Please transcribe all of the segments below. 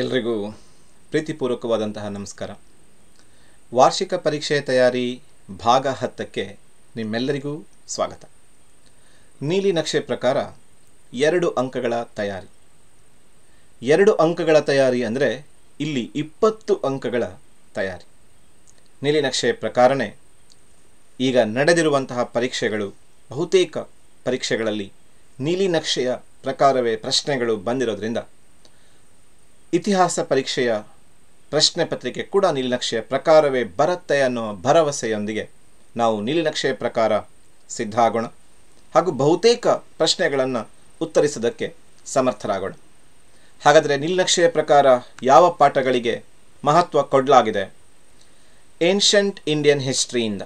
ಎಲ್ರಿಗೂ ಪ್ರೀತಿಪೂರ್ವಕವಾದಂತಹ ನಮಸ್ಕಾರ ವಾರ್ಷಿಕ ಪರೀಕ್ಷೆಯ ತಯಾರಿ ಭಾಗ ಹತ್ತಕ್ಕೆ ನಿಮ್ಮೆಲ್ಲರಿಗೂ ಸ್ವಾಗತ ನೀಲಿ ನಕ್ಷೆ ಪ್ರಕಾರ ಎರಡು ಅಂಕಗಳ ತಯಾರಿ ಎರಡು ಅಂಕಗಳ ತಯಾರಿ ಅಂದರೆ ಇಲ್ಲಿ ಇಪ್ಪತ್ತು ಅಂಕಗಳ ತಯಾರಿ ನೀಲಿ ನಕ್ಷೆ ಪ್ರಕಾರನೇ ಈಗ ನಡೆದಿರುವಂತಹ ಪರೀಕ್ಷೆಗಳು ಬಹುತೇಕ ಪರೀಕ್ಷೆಗಳಲ್ಲಿ ನೀಲಿ ನಕ್ಷೆಯ ಪ್ರಕಾರವೇ ಪ್ರಶ್ನೆಗಳು ಬಂದಿರೋದ್ರಿಂದ ಇತಿಹಾಸ ಪರೀಕ್ಷೆಯ ಪ್ರಶ್ನೆ ಪತ್ರಿಕೆ ಕೂಡ ನೀಲನಕ್ಷೆಯ ಪ್ರಕಾರವೇ ಬರುತ್ತೆ ಅನ್ನೋ ಭರವಸೆಯೊಂದಿಗೆ ನಾವು ನೀಲನಕ್ಷೆಯ ಪ್ರಕಾರ ಸಿದ್ಧಾಗೋಣ ಹಾಗೂ ಬಹುತೇಕ ಪ್ರಶ್ನೆಗಳನ್ನು ಉತ್ತರಿಸೋದಕ್ಕೆ ಸಮರ್ಥರಾಗೋಣ ಹಾಗಾದರೆ ನೀಲನಕ್ಷೆಯ ಪ್ರಕಾರ ಯಾವ ಪಾಠಗಳಿಗೆ ಮಹತ್ವ ಕೊಡಲಾಗಿದೆ ಏನ್ಷಂಟ್ ಇಂಡಿಯನ್ ಹಿಸ್ಟ್ರಿಯಿಂದ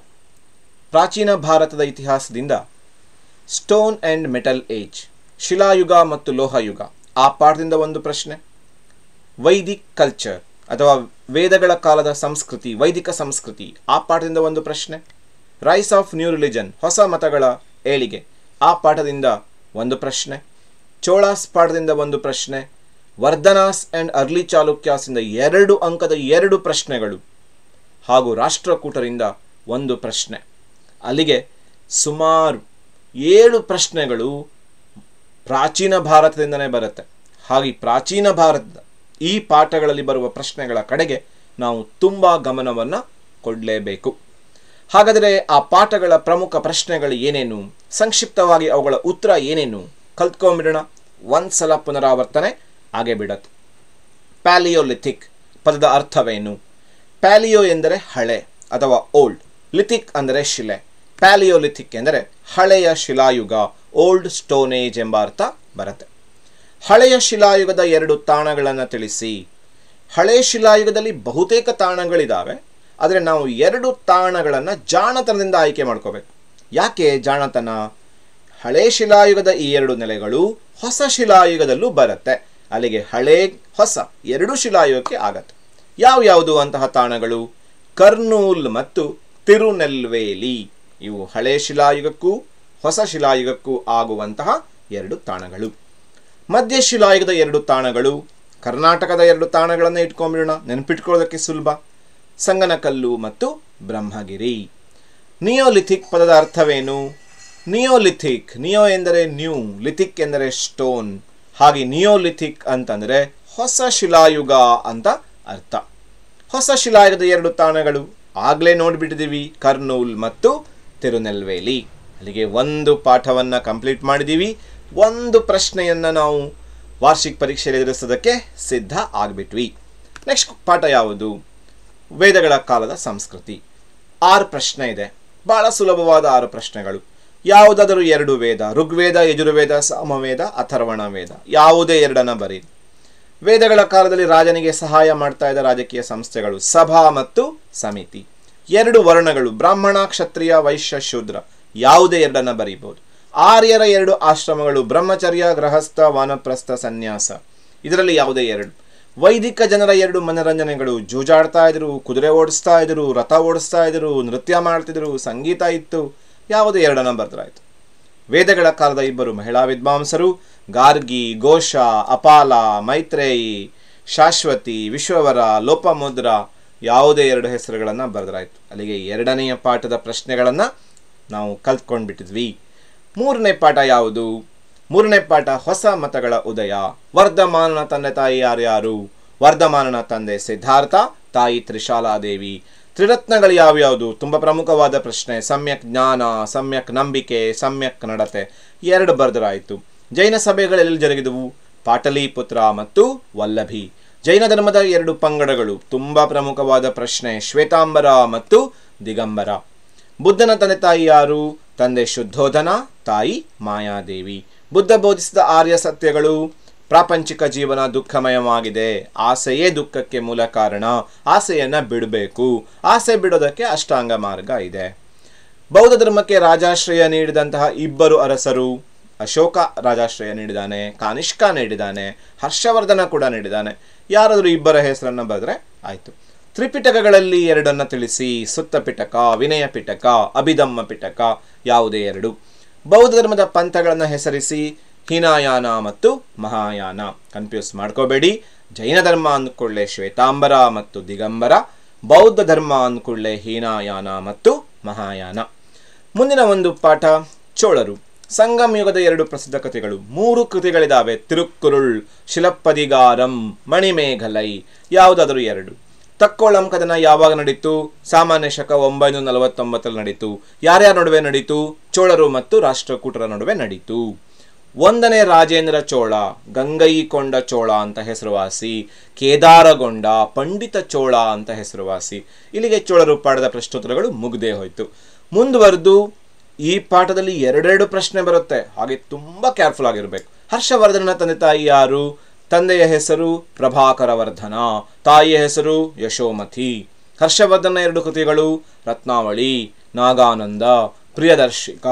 ಪ್ರಾಚೀನ ಭಾರತದ ಇತಿಹಾಸದಿಂದ ಸ್ಟೋನ್ ಆ್ಯಂಡ್ ಮೆಟಲ್ ಏಜ್ ಶಿಲಾಯುಗ ಮತ್ತು ಲೋಹಯುಗ ಆ ಪಾಠದಿಂದ ಒಂದು ಪ್ರಶ್ನೆ ವೈದಿಕ್ ಕಲ್ಚರ್ ಅಥವಾ ವೇದಗಳ ಕಾಲದ ಸಂಸ್ಕೃತಿ ವೈದಿಕ ಸಂಸ್ಕೃತಿ ಆ ಪಾಠದಿಂದ ಒಂದು ಪ್ರಶ್ನೆ ರೈಸ್ ಆಫ್ ನ್ಯೂ ರಿಲಿಜನ್ ಹೊಸ ಮತಗಳ ಏಳಿಗೆ ಆ ಪಾಠದಿಂದ ಒಂದು ಪ್ರಶ್ನೆ ಚೋಳಾಸ್ ಪಾಠದಿಂದ ಒಂದು ಪ್ರಶ್ನೆ ವರ್ಧನಾಸ್ ಆ್ಯಂಡ್ ಅರ್ಲಿ ಚಾಲುಕ್ಯಾಸಿಂದ ಎರಡು ಅಂಕದ ಎರಡು ಪ್ರಶ್ನೆಗಳು ಹಾಗೂ ರಾಷ್ಟ್ರಕೂಟರಿಂದ ಒಂದು ಪ್ರಶ್ನೆ ಅಲ್ಲಿಗೆ ಸುಮಾರು ಏಳು ಪ್ರಶ್ನೆಗಳು ಪ್ರಾಚೀನ ಭಾರತದಿಂದನೇ ಬರುತ್ತೆ ಹಾಗೆ ಪ್ರಾಚೀನ ಭಾರತದ ಈ ಪಾಠಗಳಲ್ಲಿ ಬರುವ ಪ್ರಶ್ನೆಗಳ ಕಡೆಗೆ ನಾವು ತುಂಬ ಗಮನವನ್ನು ಕೊಡಲೇಬೇಕು ಹಾಗಾದರೆ ಆ ಪಾಠಗಳ ಪ್ರಮುಖ ಪ್ರಶ್ನೆಗಳು ಏನೇನು ಸಂಕ್ಷಿಪ್ತವಾಗಿ ಅವುಗಳ ಉತ್ತರ ಏನೇನು ಕಲ್ತ್ಕೊಂಬಿಡೋಣ ಒಂದ್ಸಲ ಪುನರಾವರ್ತನೆ ಹಾಗೆ ಬಿಡತ್ತೆ ಪ್ಯಾಲಿಯೋಲಿಥಿಕ್ ಪದದ ಅರ್ಥವೇನು ಪ್ಯಾಲಿಯೋ ಎಂದರೆ ಹಳೆ ಅಥವಾ ಓಲ್ಡ್ ಲಿಥಿಕ್ ಅಂದರೆ ಶಿಲೆ ಪ್ಯಾಲಿಯೋಲಿಥಿಕ್ ಎಂದರೆ ಹಳೆಯ ಶಿಲಾಯುಗ ಓಲ್ಡ್ ಸ್ಟೋನೇಜ್ ಎಂಬ ಅರ್ಥ ಬರುತ್ತೆ ಹಳೆಯ ಶಿಲಾಯುಗದ ಎರಡು ತಾಣಗಳನ್ನು ತಿಳಿಸಿ ಹಳೆಯ ಶಿಲಾಯುಗದಲ್ಲಿ ಬಹುತೇಕ ತಾಣಗಳಿದ್ದಾವೆ ಆದರೆ ನಾವು ಎರಡು ತಾಣಗಳನ್ನು ಜಾಣತನದಿಂದ ಆಯ್ಕೆ ಮಾಡ್ಕೋಬೇಕು ಯಾಕೆ ಜಾಣತನ ಹಳೆ ಶಿಲಾಯುಗದ ಈ ಎರಡು ನೆಲೆಗಳು ಹೊಸ ಶಿಲಾಯುಗದಲ್ಲೂ ಬರುತ್ತೆ ಅಲ್ಲಿಗೆ ಹಳೆ ಹೊಸ ಎರಡು ಶಿಲಾಯುಗಕ್ಕೆ ಆಗತ್ತೆ ಯಾವ್ಯಾವುದು ಅಂತಹ ತಾಣಗಳು ಕರ್ನೂಲ್ ಮತ್ತು ತಿರುನೆಲ್ವೇಲಿ ಇವು ಹಳೆ ಶಿಲಾಯುಗಕ್ಕೂ ಹೊಸ ಶಿಲಾಯುಗಕ್ಕೂ ಆಗುವಂತಹ ಎರಡು ತಾಣಗಳು ಮಧ್ಯಶಿಲಾಯುಗದ ಎರಡು ತಾಣಗಳು ಕರ್ನಾಟಕದ ಎರಡು ತಾಣಗಳನ್ನು ಇಟ್ಕೊಂಡ್ಬಿಡೋಣ ನೆನಪಿಟ್ಕೊಳ್ಳೋದಕ್ಕೆ ಸುಲಭ ಸಂಗನಕಲ್ಲು ಮತ್ತು ಬ್ರಹ್ಮಗಿರಿ ನಿಯೋಲಿಥಿಕ್ ಪದದ ಅರ್ಥವೇನು ನಿಯೋಲಿಥಿಕ್ ನಿಯೋ ಎಂದರೆ ನ್ಯೂ ಲಿಥಿಕ್ ಎಂದರೆ ಸ್ಟೋನ್ ಹಾಗೆ ನಿಯೋಲಿಥಿಕ್ ಅಂತಂದರೆ ಹೊಸ ಶಿಲಾಯುಗ ಅಂತ ಅರ್ಥ ಹೊಸ ಶಿಲಾಯುಗದ ಎರಡು ತಾಣಗಳು ಆಗಲೇ ನೋಡಿಬಿಟ್ಟಿದ್ದೀವಿ ಕರ್ನೂಲ್ ಮತ್ತು ತಿರುನೆಲ್ವೇಲಿ ಅಲ್ಲಿಗೆ ಒಂದು ಪಾಠವನ್ನು ಕಂಪ್ಲೀಟ್ ಮಾಡಿದ್ದೀವಿ ಒಂದು ಪ್ರಶ್ನೆಯನ್ನು ನಾವು ವಾರ್ಷಿಕ ಪರೀಕ್ಷೆಯಲ್ಲಿ ಎದುರಿಸೋದಕ್ಕೆ ಸಿದ್ಧ ಆಗಿಬಿಟ್ವಿ ನೆಕ್ಸ್ಟ್ ಪಾಠ ಯಾವುದು ವೇದಗಳ ಕಾಲದ ಸಂಸ್ಕೃತಿ ಆರು ಪ್ರಶ್ನೆ ಇದೆ ಬಹಳ ಸುಲಭವಾದ ಆರು ಪ್ರಶ್ನೆಗಳು ಯಾವುದಾದರೂ ಎರಡು ವೇದ ಋಗ್ವೇದ ಯಜುರ್ವೇದ ಸಾಮವೇದ ಅಥರ್ವಣ ವೇದ ಯಾವುದೇ ಎರಡನ್ನ ಬರಿ ವೇದಗಳ ಕಾಲದಲ್ಲಿ ರಾಜನಿಗೆ ಸಹಾಯ ಮಾಡ್ತಾ ಇದ್ದ ರಾಜಕೀಯ ಸಂಸ್ಥೆಗಳು ಸಭಾ ಮತ್ತು ಸಮಿತಿ ಎರಡು ವರ್ಣಗಳು ಬ್ರಾಹ್ಮಣ ಕ್ಷತ್ರಿಯ ವೈಶ್ಯ ಶೂದ್ರ ಯಾವುದೇ ಎರಡನ್ನ ಬರೀಬಹುದು ಆರ್ಯರ ಎರಡು ಆಶ್ರಮಗಳು ಬ್ರಹ್ಮಚರ್ಯ ಗೃಹಸ್ಥ ವಾನಪ್ರಸ್ಥ ಸನ್ಯಾಸ ಇದರಲ್ಲಿ ಯಾವುದೇ ಎರಡು ವೈದಿಕ ಜನರ ಎರಡು ಮನರಂಜನೆಗಳು ಜೂಜಾಡ್ತಾ ಇದ್ರು ಕುದುರೆ ಓಡಿಸ್ತಾ ಇದ್ರು ರಥ ಓಡಿಸ್ತಾ ಇದ್ರು ನೃತ್ಯ ಮಾಡ್ತಿದ್ರು ಸಂಗೀತ ಇತ್ತು ಯಾವುದೇ ಎರಡನ್ನ ಬರ್ತಾಯಿತು ವೇದಗಳ ಕಾಲದ ಇಬ್ಬರು ಮಹಿಳಾ ವಿದ್ವಾಂಸರು ಗಾರ್ಗಿ ಘೋಷ ಅಪಾಲ ಮೈತ್ರೇಯಿ ಶಾಶ್ವತಿ ವಿಶ್ವವರ ಲೋಪಮುದ್ರ ಯಾವುದೇ ಎರಡು ಹೆಸರುಗಳನ್ನು ಬರೆದರಾಯಿತು ಅಲ್ಲಿಗೆ ಎರಡನೆಯ ಪಾಠದ ಪ್ರಶ್ನೆಗಳನ್ನು ನಾವು ಕಲ್ತ್ಕೊಂಡ್ಬಿಟ್ಟಿದ್ವಿ ಮೂರನೇ ಪಾಠ ಯಾವುದು ಮೂರನೇ ಪಾಠ ಹೊಸ ಮತಗಳ ಉದಯ ವರ್ಧಮಾನನ ತಂದೆ ತಾಯಿ ಯಾರು ವರ್ಧಮಾನನ ತಂದೆ ಸಿದ್ಧಾರ್ಥ ತಾಯಿ ತ್ರಿಶಾಲಾದೇವಿ ತ್ರಿರತ್ನಗಳು ಯಾವ್ಯಾವುದು ತುಂಬ ಪ್ರಮುಖವಾದ ಪ್ರಶ್ನೆ ಸಮ್ಯಕ್ ಜ್ಞಾನ ಸಮ್ಯಕ್ ನಂಬಿಕೆ ಸಮ್ಯಕ್ ನಡತೆ ಎರಡು ಬರೆದರಾಯಿತು ಜೈನ ಸಭೆಗಳೆಲ್ಲಿ ಜರುಗಿದವು ಪಾಟಲಿಪುತ್ರ ಮತ್ತು ವಲ್ಲಭಿ ಜೈನ ಧರ್ಮದ ಎರಡು ಪಂಗಡಗಳು ತುಂಬ ಪ್ರಮುಖವಾದ ಪ್ರಶ್ನೆ ಶ್ವೇತಾಂಬರ ಮತ್ತು ದಿಗಂಬರ ಬುದ್ಧನ ತಂದೆ ತಾಯಿ ಯಾರು ತಂದೆ ಶುದ್ಧೋಧನ ತಾಯಿ ಮಾಯಾದೇವಿ ಬುದ್ಧ ಬೋಧಿಸಿದ ಆರ್ಯ ಸತ್ಯಗಳು ಪ್ರಾಪಂಚಿಕ ಜೀವನ ದುಃಖಮಯವಾಗಿದೆ ಆಸೆಯೇ ದುಃಖಕ್ಕೆ ಮೂಲ ಕಾರಣ ಆಸೆಯನ್ನು ಬಿಡಬೇಕು ಆಸೆ ಬಿಡೋದಕ್ಕೆ ಅಷ್ಟಾಂಗ ಮಾರ್ಗ ಇದೆ ಬೌದ್ಧ ಧರ್ಮಕ್ಕೆ ರಾಜಾಶ್ರಯ ನೀಡಿದಂತಹ ಇಬ್ಬರು ಅರಸರು ಅಶೋಕ ರಾಜಾಶ್ರಯ ನೀಡಿದ್ದಾನೆ ಕಾನಿಷ್ಕ ನೀಡಿದ್ದಾನೆ ಹರ್ಷವರ್ಧನ ಕೂಡ ನೀಡಿದ್ದಾನೆ ಯಾರಾದರೂ ಇಬ್ಬರ ಹೆಸರನ್ನು ಬರೆದ್ರೆ ಆಯಿತು ತ್ರಿಪಿಟಕಗಳಲ್ಲಿ ಎರಡನ್ನು ತಿಳಿಸಿ ಸುತ್ತ ಪಿಟಕ ವಿನಯ ಪಿಟಕ ಅಭಿದಮ್ಮ ಪಿಟಕ ಯಾವುದೇ ಎರಡು ಬೌದ್ಧ ಧರ್ಮದ ಪಂಥಗಳನ್ನು ಹೆಸರಿಸಿ ಹೀನಾಯಾನ ಮತ್ತು ಮಹಾಯಾನ ಕನ್ಫ್ಯೂಸ್ ಮಾಡ್ಕೋಬೇಡಿ ಜೈನ ಧರ್ಮ ಅಂದ್ಕೊಳ್ಳೆ ಶ್ವೇತಾಂಬರ ಮತ್ತು ದಿಗಂಬರ ಬೌದ್ಧ ಧರ್ಮ ಅಂದ್ಕೊಳ್ಳೆ ಹೀನಾಯಾನ ಮತ್ತು ಮಹಾಯಾನ ಮುಂದಿನ ಒಂದು ಪಾಠ ಚೋಳರು ಸಂಗಮ ಯುಗದ ಎರಡು ಪ್ರಸಿದ್ಧ ಕೃತಿಗಳು ಮೂರು ಕೃತಿಗಳಿದ್ದಾವೆ ತಿರುಕ್ಕುರುಳ್ ಶಿಲಪ್ಪದಿಗಾರಂ ಮಣಿಮೇಘಲೈ ಯಾವುದಾದರೂ ಎರಡು ಕದನ ಯಾವಾಗ ನಡೀತು ಸಾಮಾನ್ಯ ಶಕ ಒಂಬೈನೂರ ನಲವತ್ತೊಂಬತ್ತರಲ್ಲಿ ನಡೀತು ಯಾರ್ಯಾರ ನಡುವೆ ನಡೀತು ಚೋಳರು ಮತ್ತು ರಾಷ್ಟ್ರಕೂಟರ ನಡುವೆ ನಡೀತು ಒಂದನೇ ರಾಜೇಂದ್ರ ಚೋಳ ಗಂಗೈಕೊಂಡ ಚೋಳ ಅಂತ ಹೆಸರುವಾಸಿ ಕೇದಾರಗೊಂಡ ಪಂಡಿತ ಚೋಳ ಅಂತ ಹೆಸರುವಾಸಿ ಇಲ್ಲಿಗೆ ಚೋಳರು ಪಾಠದ ಪ್ರಶ್ನೋತ್ತರಗಳು ಮುಗ್ದೇ ಹೋಯಿತು ಮುಂದುವರೆದು ಈ ಪಾಠದಲ್ಲಿ ಎರಡೆರಡು ಪ್ರಶ್ನೆ ಬರುತ್ತೆ ಹಾಗೆ ತುಂಬ ಕೇರ್ಫುಲ್ ಆಗಿರಬೇಕು ಹರ್ಷವರ್ಧನ ತಂದೆ ತಾಯಿ ಯಾರು ತಂದೆಯ ಹೆಸರು ಪ್ರಭಾಕರವರ್ಧನ ತಾಯಿಯ ಹೆಸರು ಯಶೋಮತಿ ಹರ್ಷವರ್ಧನ ಎರಡು ಕೃತಿಗಳು ರತ್ನಾವಳಿ ನಾಗಾನಂದ ಪ್ರಿಯದರ್ಶಿಕ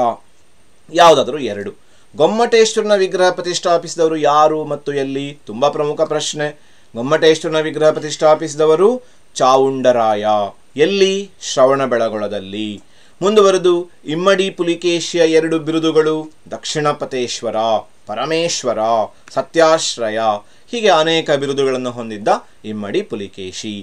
ಯಾವುದಾದರೂ ಎರಡು ಗೊಮ್ಮಟೇಶ್ವರನ ವಿಗ್ರಹ ಪ್ರತಿಷ್ಠಾಪಿಸಿದವರು ಯಾರು ಮತ್ತು ಎಲ್ಲಿ ತುಂಬ ಪ್ರಮುಖ ಪ್ರಶ್ನೆ ಗೊಮ್ಮಟೇಶ್ವರನ ವಿಗ್ರಹ ಪ್ರತಿಷ್ಠಾಪಿಸಿದವರು ಚಾವುಂಡರಾಯ ಎಲ್ಲಿ ಶ್ರವಣಬೆಳಗೊಳದಲ್ಲಿ ಮುಂದುವರೆದು ಇಮ್ಮಡಿ ಪುಲಿಕೇಶಿಯ ಎರಡು ಬಿರುದುಗಳು ಪತೇಶ್ವರ ಪರಮೇಶ್ವರ ಸತ್ಯಾಶ್ರಯ ಹೀಗೆ ಅನೇಕ ಬಿರುದುಗಳನ್ನು ಹೊಂದಿದ್ದ ಇಮ್ಮಡಿ ಪುಲಿಕೇಶಿ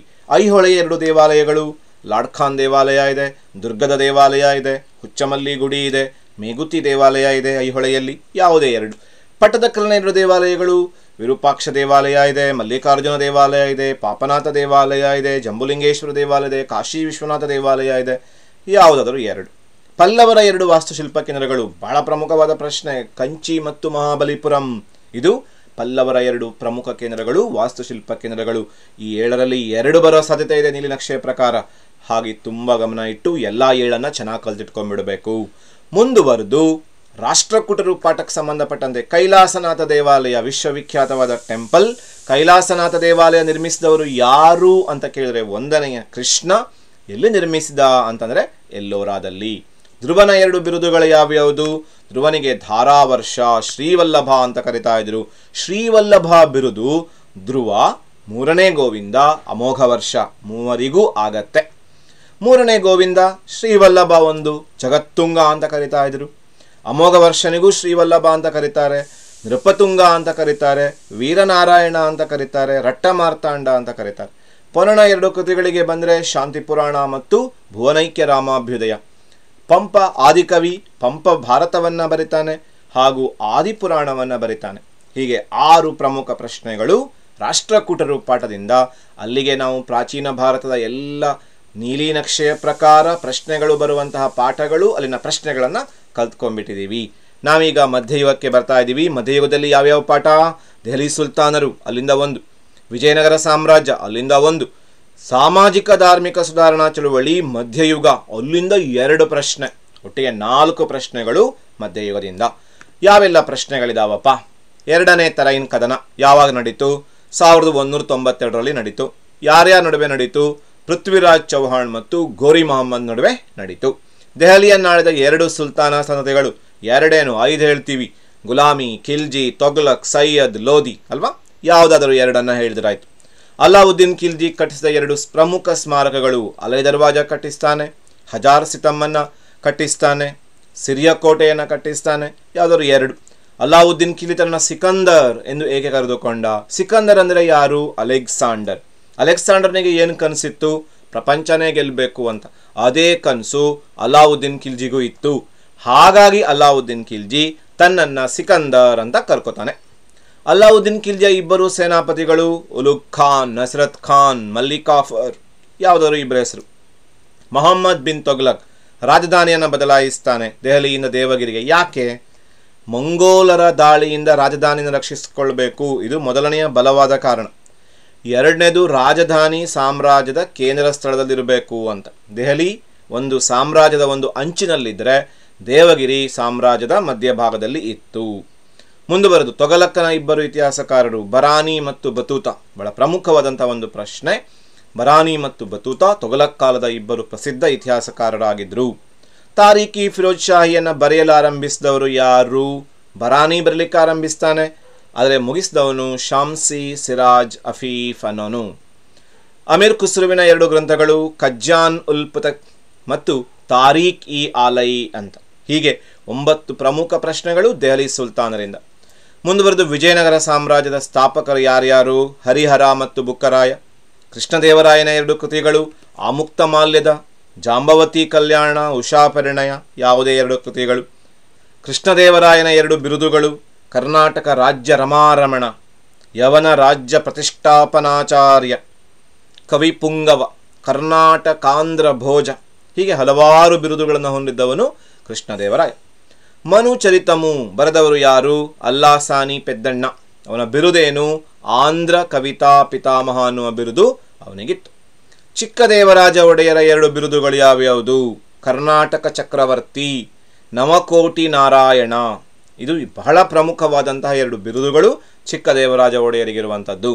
ಐಹೊಳೆಯ ಎರಡು ದೇವಾಲಯಗಳು ಲಾಡ್ಖಾನ್ ದೇವಾಲಯ ಇದೆ ದುರ್ಗದ ದೇವಾಲಯ ಇದೆ ಹುಚ್ಚಮಲ್ಲಿ ಗುಡಿ ಇದೆ ಮೇಗುತಿ ದೇವಾಲಯ ಇದೆ ಐಹೊಳೆಯಲ್ಲಿ ಯಾವುದೇ ಎರಡು ಕಲ್ಲಿನ ಎರಡು ದೇವಾಲಯಗಳು ವಿರೂಪಾಕ್ಷ ದೇವಾಲಯ ಇದೆ ಮಲ್ಲಿಕಾರ್ಜುನ ದೇವಾಲಯ ಇದೆ ಪಾಪನಾಥ ದೇವಾಲಯ ಇದೆ ಜಂಬುಲಿಂಗೇಶ್ವರ ದೇವಾಲಯ ಇದೆ ಕಾಶಿ ವಿಶ್ವನಾಥ ದೇವಾಲಯ ಇದೆ ಯಾವುದಾದರೂ ಎರಡು ಪಲ್ಲವರ ಎರಡು ವಾಸ್ತುಶಿಲ್ಪ ಕೇಂದ್ರಗಳು ಬಹಳ ಪ್ರಮುಖವಾದ ಪ್ರಶ್ನೆ ಕಂಚಿ ಮತ್ತು ಮಹಾಬಲಿಪುರಂ ಇದು ಪಲ್ಲವರ ಎರಡು ಪ್ರಮುಖ ಕೇಂದ್ರಗಳು ವಾಸ್ತುಶಿಲ್ಪ ಕೇಂದ್ರಗಳು ಈ ಏಳರಲ್ಲಿ ಎರಡು ಬರೋ ಸಾಧ್ಯತೆ ಇದೆ ನೀಲಿ ನೀಲಿನಕ್ಷೆಯ ಪ್ರಕಾರ ಹಾಗೆ ತುಂಬ ಗಮನ ಇಟ್ಟು ಎಲ್ಲ ಏಳನ್ನು ಚೆನ್ನಾಗಿ ಕಲ್ತಿಟ್ಕೊಂಡ್ಬಿಡಬೇಕು ಮುಂದುವರೆದು ರಾಷ್ಟ್ರಕೂಟರು ಪಾಠಕ್ಕೆ ಸಂಬಂಧಪಟ್ಟಂತೆ ಕೈಲಾಸನಾಥ ದೇವಾಲಯ ವಿಶ್ವವಿಖ್ಯಾತವಾದ ಟೆಂಪಲ್ ಕೈಲಾಸನಾಥ ದೇವಾಲಯ ನಿರ್ಮಿಸಿದವರು ಯಾರು ಅಂತ ಕೇಳಿದ್ರೆ ಒಂದನೆಯ ಕೃಷ್ಣ ಎಲ್ಲಿ ನಿರ್ಮಿಸಿದ ಅಂತಂದರೆ ಎಲ್ಲೋರಾದಲ್ಲಿ ಧ್ರುವನ ಎರಡು ಬಿರುದುಗಳು ಯಾವ್ಯಾವುದು ಧ್ರುವನಿಗೆ ಧಾರಾವರ್ಷ ಶ್ರೀವಲ್ಲಭ ಅಂತ ಕರಿತಾ ಇದ್ರು ಶ್ರೀವಲ್ಲಭ ಬಿರುದು ಧ್ರುವ ಮೂರನೇ ಗೋವಿಂದ ಅಮೋಘ ವರ್ಷ ಮೂವರಿಗೂ ಆಗತ್ತೆ ಮೂರನೇ ಗೋವಿಂದ ಶ್ರೀವಲ್ಲಭ ಒಂದು ಜಗತ್ತುಂಗ ಅಂತ ಕರಿತಾ ಇದ್ರು ಅಮೋಘ ವರ್ಷನಿಗೂ ಶ್ರೀವಲ್ಲಭ ಅಂತ ಕರೀತಾರೆ ನೃಪತುಂಗ ಅಂತ ಕರೀತಾರೆ ವೀರನಾರಾಯಣ ಅಂತ ಕರೀತಾರೆ ರಟ್ಟಮಾರ್ತಾಂಡ ಅಂತ ಕರೀತಾರೆ ಪುರಾಣ ಎರಡು ಕೃತಿಗಳಿಗೆ ಬಂದರೆ ಶಾಂತಿ ಪುರಾಣ ಮತ್ತು ಭುವನೈಕ್ಯ ರಾಮಾಭ್ಯುದಯ ಪಂಪ ಆದಿಕವಿ ಪಂಪ ಭಾರತವನ್ನು ಬರಿತಾನೆ ಹಾಗೂ ಆದಿಪುರಾಣವನ್ನು ಬರಿತಾನೆ ಹೀಗೆ ಆರು ಪ್ರಮುಖ ಪ್ರಶ್ನೆಗಳು ರಾಷ್ಟ್ರಕೂಟರು ಪಾಠದಿಂದ ಅಲ್ಲಿಗೆ ನಾವು ಪ್ರಾಚೀನ ಭಾರತದ ಎಲ್ಲ ನೀಲಿ ನಕ್ಷೆಯ ಪ್ರಕಾರ ಪ್ರಶ್ನೆಗಳು ಬರುವಂತಹ ಪಾಠಗಳು ಅಲ್ಲಿನ ಪ್ರಶ್ನೆಗಳನ್ನು ಕಲ್ತ್ಕೊಂಡ್ಬಿಟ್ಟಿದ್ದೀವಿ ನಾವೀಗ ಮಧ್ಯಯುಗಕ್ಕೆ ಬರ್ತಾ ಇದ್ದೀವಿ ಮಧ್ಯಯುಗದಲ್ಲಿ ಯಾವ್ಯಾವ ಪಾಠ ದೆಹಲಿ ಸುಲ್ತಾನರು ಅಲ್ಲಿಂದ ಒಂದು ವಿಜಯನಗರ ಸಾಮ್ರಾಜ್ಯ ಅಲ್ಲಿಂದ ಒಂದು ಸಾಮಾಜಿಕ ಧಾರ್ಮಿಕ ಸುಧಾರಣಾ ಚಳುವಳಿ ಮಧ್ಯಯುಗ ಅಲ್ಲಿಂದ ಎರಡು ಪ್ರಶ್ನೆ ಒಟ್ಟಿಗೆ ನಾಲ್ಕು ಪ್ರಶ್ನೆಗಳು ಮಧ್ಯಯುಗದಿಂದ ಯಾವೆಲ್ಲ ಪ್ರಶ್ನೆಗಳಿದಾವಪ್ಪ ಎರಡನೇ ತರೈನ್ ಕದನ ಯಾವಾಗ ನಡೀತು ಸಾವಿರದ ಒಂದೂರ ತೊಂಬತ್ತೆರಡರಲ್ಲಿ ನಡೀತು ಯಾರ್ಯಾರ ನಡುವೆ ನಡೀತು ಪೃಥ್ವಿರಾಜ್ ಚೌಹಾಣ್ ಮತ್ತು ಗೋರಿ ಮೊಹಮ್ಮದ್ ನಡುವೆ ನಡೀತು ದೆಹಲಿಯನ್ನಾಳಿದ ಎರಡು ಸುಲ್ತಾನ ಸಂತತಿಗಳು ಎರಡೇನು ಐದು ಹೇಳ್ತೀವಿ ಗುಲಾಮಿ ಖಿಲ್ಜಿ ತೊಗ್ಲಕ್ ಸೈಯದ್ ಲೋಧಿ ಅಲ್ವಾ ಯಾವುದಾದರೂ ಎರಡನ್ನ ಹೇಳಿದ್ರಾಯ್ತು ಅಲಾವುದ್ದೀನ್ ಖಿಲ್ಜಿ ಕಟ್ಟಿಸಿದ ಎರಡು ಪ್ರಮುಖ ಸ್ಮಾರಕಗಳು ಅಲೆ ದರ್ವಾಜ ಕಟ್ಟಿಸ್ತಾನೆ ಹಜಾರ್ ಸಿತಮ್ಮನ್ನ ಕಟ್ಟಿಸ್ತಾನೆ ಸಿರಿಯ ಕೋಟೆಯನ್ನು ಕಟ್ಟಿಸ್ತಾನೆ ಯಾವುದಾದ್ರು ಎರಡು ಅಲಾವುದ್ದೀನ್ ಖಿಲಿ ತನ್ನ ಸಿಕಂದರ್ ಎಂದು ಏಕೆ ಕರೆದುಕೊಂಡ ಸಿಕಂದರ್ ಅಂದರೆ ಯಾರು ಅಲೆಕ್ಸಾಂಡರ್ ಅಲೆಕ್ಸಾಂಡರ್ನಿಗೆ ಏನು ಕನಸಿತ್ತು ಪ್ರಪಂಚನೇ ಗೆಲ್ಲಬೇಕು ಅಂತ ಅದೇ ಕನಸು ಅಲಾವುದ್ದೀನ್ ಖಿಲ್ಜಿಗೂ ಇತ್ತು ಹಾಗಾಗಿ ಅಲಾವುದ್ದೀನ್ ಖಿಲ್ಜಿ ತನ್ನನ್ನು ಸಿಕಂದರ್ ಅಂತ ಕರ್ಕೋತಾನೆ ಅಲ್ಲಾವುದ್ದೀನ್ ಖಿಲ್ಜಿಯ ಇಬ್ಬರು ಸೇನಾಪತಿಗಳು ಉಲುಗ್ ಖಾನ್ ನಸರತ್ ಖಾನ್ ಮಲ್ಲಿಕಾಫರ್ ಯಾವುದಾದ್ರು ಇಬ್ಬರ ಹೆಸರು ಮೊಹಮ್ಮದ್ ಬಿನ್ ತೊಗ್ಲಕ್ ರಾಜಧಾನಿಯನ್ನು ಬದಲಾಯಿಸ್ತಾನೆ ದೆಹಲಿಯಿಂದ ದೇವಗಿರಿಗೆ ಯಾಕೆ ಮಂಗೋಲರ ದಾಳಿಯಿಂದ ರಾಜಧಾನಿಯನ್ನು ರಕ್ಷಿಸಿಕೊಳ್ಬೇಕು ಇದು ಮೊದಲನೆಯ ಬಲವಾದ ಕಾರಣ ಎರಡನೇದು ರಾಜಧಾನಿ ಸಾಮ್ರಾಜ್ಯದ ಕೇಂದ್ರ ಸ್ಥಳದಲ್ಲಿರಬೇಕು ಅಂತ ದೆಹಲಿ ಒಂದು ಸಾಮ್ರಾಜ್ಯದ ಒಂದು ಅಂಚಿನಲ್ಲಿದ್ದರೆ ದೇವಗಿರಿ ಸಾಮ್ರಾಜ್ಯದ ಮಧ್ಯಭಾಗದಲ್ಲಿ ಇತ್ತು ಮುಂದುವರೆದು ತೊಗಲಕ್ಕನ ಇಬ್ಬರು ಇತಿಹಾಸಕಾರರು ಬರಾನಿ ಮತ್ತು ಬತೂತ ಬಹಳ ಪ್ರಮುಖವಾದಂಥ ಒಂದು ಪ್ರಶ್ನೆ ಬರಾನಿ ಮತ್ತು ಬತೂತ ತೊಗಲಕ್ಕಾಲದ ಇಬ್ಬರು ಪ್ರಸಿದ್ಧ ಇತಿಹಾಸಕಾರರಾಗಿದ್ದರು ತಾರೀಖಿ ಫಿರೋಜ್ ಶಾಹಿಯನ್ನು ಬರೆಯಲಾರಂಭಿಸಿದವರು ಯಾರು ಬರಾನಿ ಬರಲಿಕ್ಕೆ ಆರಂಭಿಸ್ತಾನೆ ಆದರೆ ಮುಗಿಸಿದವನು ಶಾಮ್ಸಿ ಸಿರಾಜ್ ಅಫೀಫ್ ಅನೋನು ಅಮೀರ್ ಖುಸ್ರುವಿನ ಎರಡು ಗ್ರಂಥಗಳು ಖಜ್ಜಾನ್ ಉಲ್ ಪತಕ್ ಮತ್ತು ತಾರೀಖ್ ಇ ಆಲೈ ಅಂತ ಹೀಗೆ ಒಂಬತ್ತು ಪ್ರಮುಖ ಪ್ರಶ್ನೆಗಳು ದೆಹಲಿ ಸುಲ್ತಾನರಿಂದ ಮುಂದುವರೆದು ವಿಜಯನಗರ ಸಾಮ್ರಾಜ್ಯದ ಸ್ಥಾಪಕರು ಯಾರ್ಯಾರು ಹರಿಹರ ಮತ್ತು ಬುಕ್ಕರಾಯ ಕೃಷ್ಣದೇವರಾಯನ ಎರಡು ಕೃತಿಗಳು ಆಮುಕ್ತ ಮಾಲ್ಯದ ಜಾಂಬವತಿ ಕಲ್ಯಾಣ ಉಷಾ ಪರಿಣಯ ಯಾವುದೇ ಎರಡು ಕೃತಿಗಳು ಕೃಷ್ಣದೇವರಾಯನ ಎರಡು ಬಿರುದುಗಳು ಕರ್ನಾಟಕ ರಾಜ್ಯ ರಮಾರಮಣ ಯವನ ರಾಜ್ಯ ಪ್ರತಿಷ್ಠಾಪನಾಚಾರ್ಯ ಕವಿ ಪುಂಗವ ಕರ್ನಾಟಕಾಂಧ್ರ ಭೋಜ ಹೀಗೆ ಹಲವಾರು ಬಿರುದುಗಳನ್ನು ಹೊಂದಿದ್ದವನು ಕೃಷ್ಣದೇವರಾಯ ಮನು ಚರಿತಮು ಬರೆದವರು ಯಾರು ಅಲ್ಲಾಸಾನಿ ಪೆದ್ದಣ್ಣ ಅವನ ಬಿರುದೇನು ಆಂಧ್ರ ಕವಿತಾ ಪಿತಾಮಹ ಅನ್ನುವ ಬಿರುದು ಅವನಿಗಿತ್ತು ಚಿಕ್ಕದೇವರಾಜ ಒಡೆಯರ ಎರಡು ಬಿರುದುಗಳು ಯಾವ್ಯಾವುದು ಕರ್ನಾಟಕ ಚಕ್ರವರ್ತಿ ನವಕೋಟಿ ನಾರಾಯಣ ಇದು ಬಹಳ ಪ್ರಮುಖವಾದಂತಹ ಎರಡು ಬಿರುದುಗಳು ಚಿಕ್ಕದೇವರಾಜ ಒಡೆಯರಿಗಿರುವಂಥದ್ದು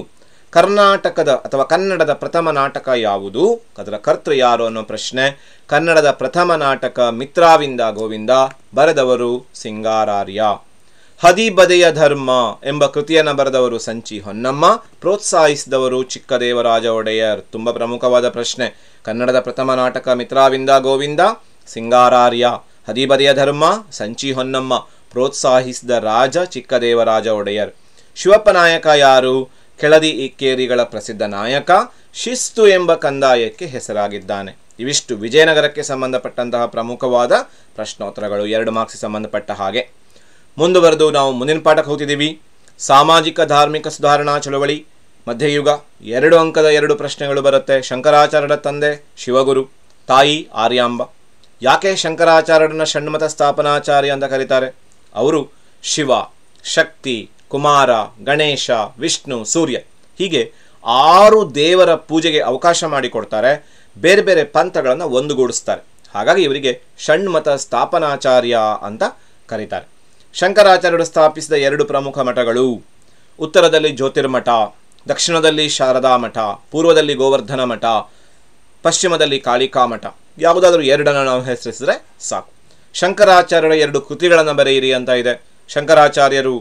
ಕರ್ನಾಟಕದ ಅಥವಾ ಕನ್ನಡದ ಪ್ರಥಮ ನಾಟಕ ಯಾವುದು ಅದರ ಕರ್ತೃ ಯಾರು ಅನ್ನೋ ಪ್ರಶ್ನೆ ಕನ್ನಡದ ಪ್ರಥಮ ನಾಟಕ ಮಿತ್ರಾವಿಂದ ಗೋವಿಂದ ಬರೆದವರು ಸಿಂಗಾರಾರ್ಯ ಹದಿಬದೆಯ ಧರ್ಮ ಎಂಬ ಕೃತಿಯನ್ನು ಬರೆದವರು ಸಂಚಿ ಹೊನ್ನಮ್ಮ ಪ್ರೋತ್ಸಾಹಿಸಿದವರು ಚಿಕ್ಕದೇವರಾಜ ಒಡೆಯರ್ ತುಂಬ ಪ್ರಮುಖವಾದ ಪ್ರಶ್ನೆ ಕನ್ನಡದ ಪ್ರಥಮ ನಾಟಕ ಮಿತ್ರಾವಿಂದ ಗೋವಿಂದ ಸಿಂಗಾರಾರ್ಯ ಹದಿಬದೆಯ ಧರ್ಮ ಸಂಚಿ ಹೊನ್ನಮ್ಮ ಪ್ರೋತ್ಸಾಹಿಸಿದ ರಾಜ ಚಿಕ್ಕದೇವರಾಜ ಒಡೆಯರ್ ನಾಯಕ ಯಾರು ಕೆಳದಿ ಇಕ್ಕೇರಿಗಳ ಪ್ರಸಿದ್ಧ ನಾಯಕ ಶಿಸ್ತು ಎಂಬ ಕಂದಾಯಕ್ಕೆ ಹೆಸರಾಗಿದ್ದಾನೆ ಇವಿಷ್ಟು ವಿಜಯನಗರಕ್ಕೆ ಸಂಬಂಧಪಟ್ಟಂತಹ ಪ್ರಮುಖವಾದ ಪ್ರಶ್ನೋತ್ತರಗಳು ಎರಡು ಮಾರ್ಕ್ಸ್ ಸಂಬಂಧಪಟ್ಟ ಹಾಗೆ ಮುಂದುವರೆದು ನಾವು ಮುಂದಿನ ಪಾಠಕ್ಕೆ ಹೋಗ್ತಿದ್ದೀವಿ ಸಾಮಾಜಿಕ ಧಾರ್ಮಿಕ ಸುಧಾರಣಾ ಚಳವಳಿ ಮಧ್ಯಯುಗ ಎರಡು ಅಂಕದ ಎರಡು ಪ್ರಶ್ನೆಗಳು ಬರುತ್ತೆ ಶಂಕರಾಚಾರ್ಯರ ತಂದೆ ಶಿವಗುರು ತಾಯಿ ಆರ್ಯಾಂಬ ಯಾಕೆ ಶಂಕರಾಚಾರ್ಯರನ್ನ ಷಣ್ಮತ ಸ್ಥಾಪನಾಚಾರ್ಯ ಅಂತ ಕರೀತಾರೆ ಅವರು ಶಿವ ಶಕ್ತಿ ಕುಮಾರ ಗಣೇಶ ವಿಷ್ಣು ಸೂರ್ಯ ಹೀಗೆ ಆರು ದೇವರ ಪೂಜೆಗೆ ಅವಕಾಶ ಮಾಡಿಕೊಡ್ತಾರೆ ಬೇರೆ ಬೇರೆ ಪಂಥಗಳನ್ನು ಒಂದುಗೂಡಿಸ್ತಾರೆ ಹಾಗಾಗಿ ಇವರಿಗೆ ಷಣ್ಮತ ಸ್ಥಾಪನಾಚಾರ್ಯ ಅಂತ ಕರೀತಾರೆ ಶಂಕರಾಚಾರ್ಯರು ಸ್ಥಾಪಿಸಿದ ಎರಡು ಪ್ರಮುಖ ಮಠಗಳು ಉತ್ತರದಲ್ಲಿ ಜ್ಯೋತಿರ್ಮಠ ದಕ್ಷಿಣದಲ್ಲಿ ಶಾರದಾ ಮಠ ಪೂರ್ವದಲ್ಲಿ ಗೋವರ್ಧನ ಮಠ ಪಶ್ಚಿಮದಲ್ಲಿ ಕಾಳಿಕಾ ಮಠ ಯಾವುದಾದರೂ ಎರಡನ್ನು ನಾವು ಹೆಸರಿಸಿದ್ರೆ ಸಾಕು ಶಂಕರಾಚಾರ್ಯರ ಎರಡು ಕೃತಿಗಳನ್ನು ಬರೆಯಿರಿ ಅಂತ ಇದೆ ಶಂಕರಾಚಾರ್ಯರು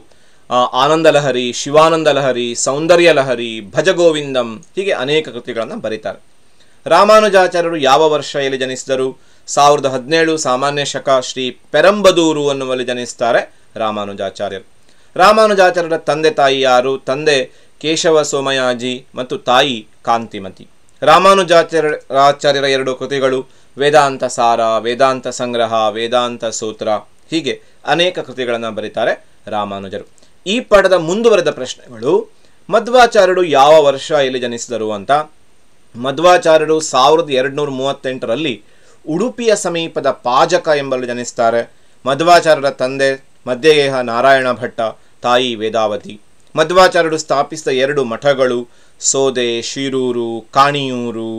ಆನಂದ ಲಹರಿ ಶಿವಾನಂದ ಲಹರಿ ಸೌಂದರ್ಯ ಲಹರಿ ಭಜಗೋವಿಂದಂ ಹೀಗೆ ಅನೇಕ ಕೃತಿಗಳನ್ನು ಬರೀತಾರೆ ರಾಮಾನುಜಾಚಾರ್ಯರು ಯಾವ ವರ್ಷದಲ್ಲಿ ಜನಿಸಿದರು ಸಾವಿರದ ಹದಿನೇಳು ಸಾಮಾನ್ಯ ಶಕ ಶ್ರೀ ಪೆರಂಬದೂರು ಅನ್ನುವಲ್ಲಿ ಜನಿಸ್ತಾರೆ ರಾಮಾನುಜಾಚಾರ್ಯರು ರಾಮಾನುಜಾಚಾರ್ಯರ ತಂದೆ ತಾಯಿ ಯಾರು ತಂದೆ ಕೇಶವ ಸೋಮಯಾಜಿ ಮತ್ತು ತಾಯಿ ಕಾಂತಿಮತಿ ರಾಮಾನುಜಾಚಾರ್ಯರಾಚಾರ್ಯರ ಎರಡು ಕೃತಿಗಳು ವೇದಾಂತ ಸಾರ ವೇದಾಂತ ಸಂಗ್ರಹ ವೇದಾಂತ ಸೂತ್ರ ಹೀಗೆ ಅನೇಕ ಕೃತಿಗಳನ್ನು ಬರೀತಾರೆ ರಾಮಾನುಜರು ಈ ಪಾಠದ ಮುಂದುವರೆದ ಪ್ರಶ್ನೆಗಳು ಮಧ್ವಾಚಾರ್ಯರು ಯಾವ ವರ್ಷ ಇಲ್ಲಿ ಜನಿಸಿದರು ಅಂತ ಮಧ್ವಾಚಾರ್ಯರು ಸಾವಿರದ ಎರಡುನೂರ ಮೂವತ್ತೆಂಟರಲ್ಲಿ ಉಡುಪಿಯ ಸಮೀಪದ ಪಾಜಕ ಎಂಬಲ್ಲಿ ಜನಿಸ್ತಾರೆ ಮಧ್ವಾಚಾರ್ಯರ ತಂದೆ ಮಧ್ಯಗೇಹ ನಾರಾಯಣ ಭಟ್ಟ ತಾಯಿ ವೇದಾವತಿ ಮಧ್ವಾಚಾರ್ಯರು ಸ್ಥಾಪಿಸಿದ ಎರಡು ಮಠಗಳು ಸೋದೆ ಶಿರೂರು ಕಾಣಿಯೂರು